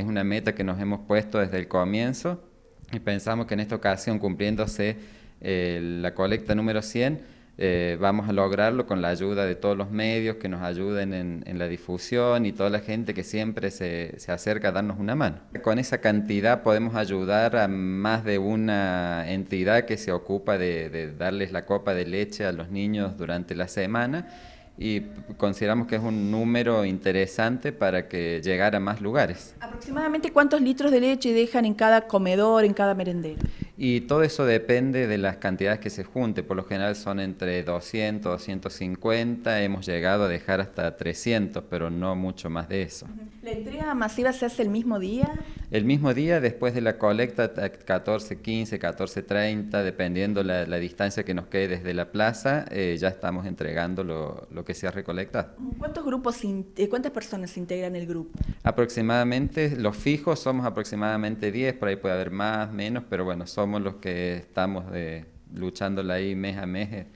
es una meta que nos hemos puesto desde el comienzo y pensamos que en esta ocasión, cumpliéndose eh, la colecta número 100, eh, vamos a lograrlo con la ayuda de todos los medios que nos ayuden en, la difusión y toda la gente que siempre se, acerca a darnos una mano. Con esa cantidad podemos ayudar a más de una entidad que se ocupa de darles la copa de leche a los niños durante la semana y consideramos que es un número interesante para que llegara a más lugares. ¿Aproximadamente cuántos litros de leche dejan en cada comedor, en cada merendero? Y todo eso depende de las cantidades que se junte. Por lo general son entre 200, 250, hemos llegado a dejar hasta 300, pero no mucho más de eso. ¿La entrega masiva se hace el mismo día? El mismo día, después de la colecta, 14, 15, 14, 30, dependiendo la, distancia que nos quede desde la plaza, eh, ya estamos entregando lo, que se ha recolectado. ¿Cuántos grupos, eh, cuántas personas se integran el grupo? Aproximadamente, los fijos somos aproximadamente 10, por ahí puede haber más, menos, pero bueno, somos los que estamos luchando eh, luchándola ahí mes a mes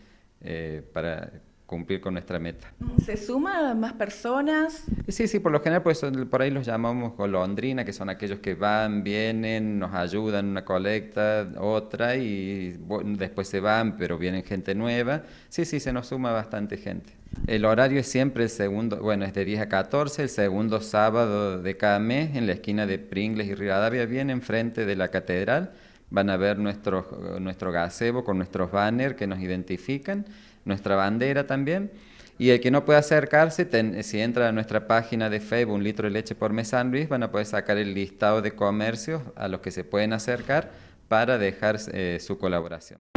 para cumplir con nuestra meta. ¿Se suma más personas? Sí, sí, por lo general pues, por ahí los llamamos golondrina, que son aquellos que van, vienen, nos ayudan una colecta, otra, y después se van, pero vienen gente nueva. Sí, sí, se nos suma bastante gente. El horario es siempre el segundo, bueno, es de 10 a 14, el segundo sábado de cada mes en la esquina de Pringles y Rivadavia, bien enfrente de la catedral van a ver nuestro, nuestro gazebo con nuestros banners que nos identifican, nuestra bandera también. Y el que no pueda acercarse, si entra a nuestra página de Facebook, un litro de leche por mes San Luis, van a poder sacar el listado de comercios a los que se pueden acercar para dejar eh, su colaboración.